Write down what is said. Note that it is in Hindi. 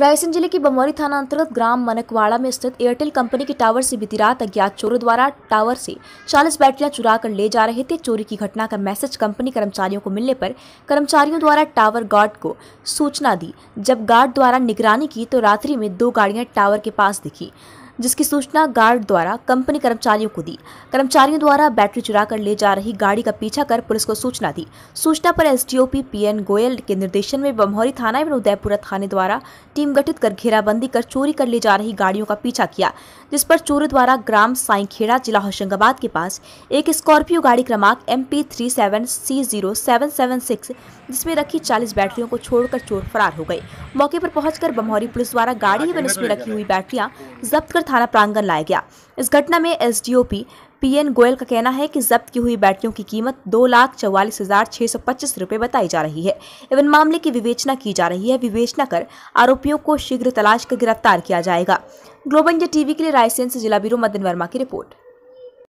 रायसेन जिले के बमौरी थाना अंतर्गत ग्राम मनकवाड़ा में स्थित एयरटेल कंपनी के टावर से बीती रात अज्ञात चोरों द्वारा टावर से 40 बैटरियां चुरा कर ले जा रहे थे चोरी की घटना का मैसेज कंपनी कर्मचारियों को मिलने पर कर्मचारियों द्वारा टावर गार्ड को सूचना दी जब गार्ड द्वारा निगरानी की तो रात्रि में दो गाड़ियां टावर के पास दिखी जिसकी सूचना गार्ड द्वारा कंपनी कर्मचारियों को दी कर्मचारियों द्वारा बैटरी चुरा कर ले जा रही गाड़ी का पीछा कर पुलिस को सूचना दी सूचना पर एसडीओपी पीएन गोयल के निर्देशन में बमहौरी थाना एवं उदयपुरा थाने द्वारा टीम गठित कर घेराबंदी कर चोरी कर ले जा रही गाड़ियों का पीछा किया जिस पर चोरों द्वारा ग्राम साईखेड़ा जिला होशंगाबाद के पास एक स्कॉर्पियो गाड़ी क्रमांक M P three seven C zero seven seven six जिसमें रखी चालीस बैटरियों को छोड़कर चोर फरार हो गए मौके पर पहुंचकर बमहौरी पुलिस द्वारा गाड़ी एवं इसमें रखी हुई बैटरियां जब्त कर थाना प्रांगण लाया गया इस घटना में एस पीएन गोयल का कहना है कि जब्त की हुई बैटरियों की कीमत दो लाख चौवालीस हजार छह सौ पच्चीस रूपए बताई जा रही है एवं मामले की विवेचना की जा रही है विवेचना कर आरोपियों को शीघ्र तलाश कर गिरफ्तार किया जाएगा ग्लोबल इंडिया टीवी के लिए रायसेन से जिला ब्यूरो मदन वर्मा की रिपोर्ट